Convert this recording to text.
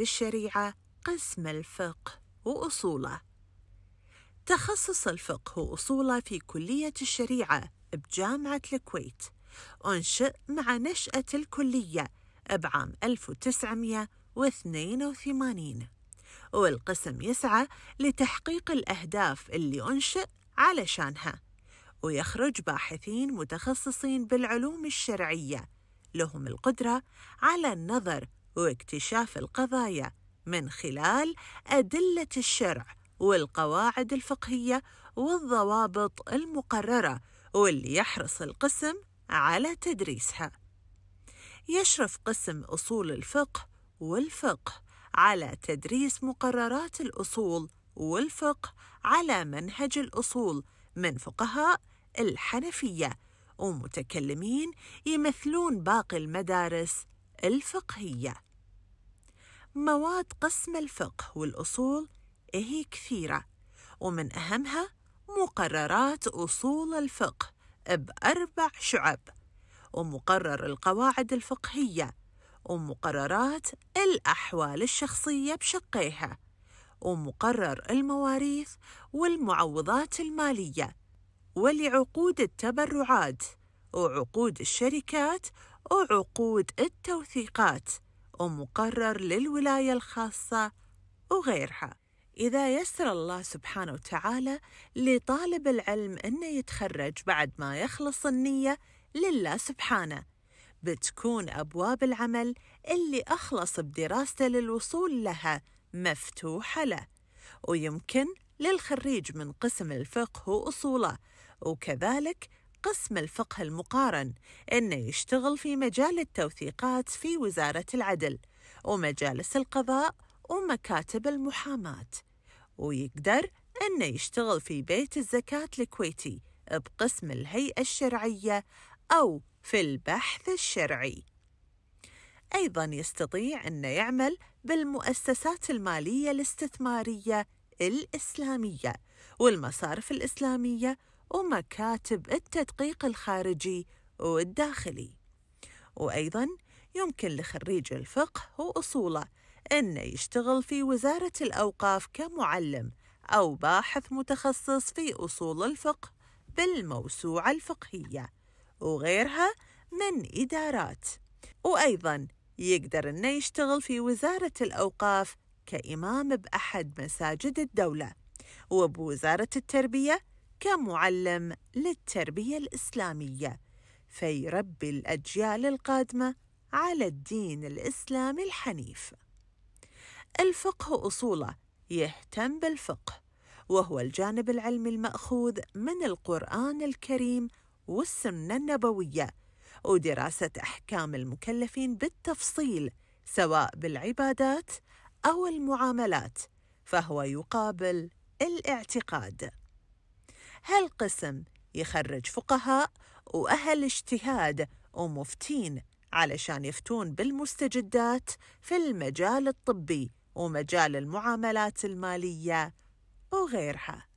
الشريعة قسم الفقه وأصوله تخصص الفقه وأصوله في كلية الشريعة بجامعة الكويت أنشئ مع نشأة الكلية بعام 1982 والقسم يسعى لتحقيق الأهداف اللي أنشئ علشانها ويخرج باحثين متخصصين بالعلوم الشرعية لهم القدرة على النظر واكتشاف القضايا من خلال أدلة الشرع والقواعد الفقهية والضوابط المقررة واللي يحرص القسم على تدريسها. يشرف قسم أصول الفقه والفقه على تدريس مقررات الأصول والفقه على منهج الأصول من فقهاء الحنفية ومتكلمين يمثلون باقي المدارس الفقهية مواد قسم الفقه والأصول هي كثيرة ومن أهمها مقررات أصول الفقه بأربع شعب ومقرر القواعد الفقهية ومقررات الأحوال الشخصية بشقيها ومقرر المواريث والمعوضات المالية ولعقود التبرعات وعقود الشركات وعقود التوثيقات ومقرر للولاية الخاصة وغيرها إذا يسر الله سبحانه وتعالى لطالب العلم أنه يتخرج بعد ما يخلص النية لله سبحانه بتكون أبواب العمل اللي أخلص بدراسته للوصول لها مفتوحة له ويمكن للخريج من قسم الفقه وأصوله وكذلك قسم الفقه المقارن إنه يشتغل في مجال التوثيقات في وزارة العدل ومجالس القضاء ومكاتب المحاماة ويقدر إنه يشتغل في بيت الزكاة الكويتي بقسم الهيئة الشرعية أو في البحث الشرعي أيضا يستطيع أن يعمل بالمؤسسات المالية الاستثمارية الإسلامية والمصارف الإسلامية ومكاتب التدقيق الخارجي والداخلي وأيضا يمكن لخريج الفقه وأصوله أنه يشتغل في وزارة الأوقاف كمعلم أو باحث متخصص في أصول الفقه بالموسوعة الفقهية وغيرها من إدارات وأيضا يقدر أنه يشتغل في وزارة الأوقاف كإمام بأحد مساجد الدولة وبوزارة التربية كمعلم للتربية الإسلامية فيربي الأجيال القادمة على الدين الإسلامي الحنيف الفقه أصوله يهتم بالفقه وهو الجانب العلمي المأخوذ من القرآن الكريم والسنة النبوية ودراسة أحكام المكلفين بالتفصيل سواء بالعبادات أو المعاملات فهو يقابل الاعتقاد هالقسم يخرج فقهاء وأهل اجتهاد ومفتين علشان يفتون بالمستجدات في المجال الطبي ومجال المعاملات المالية وغيرها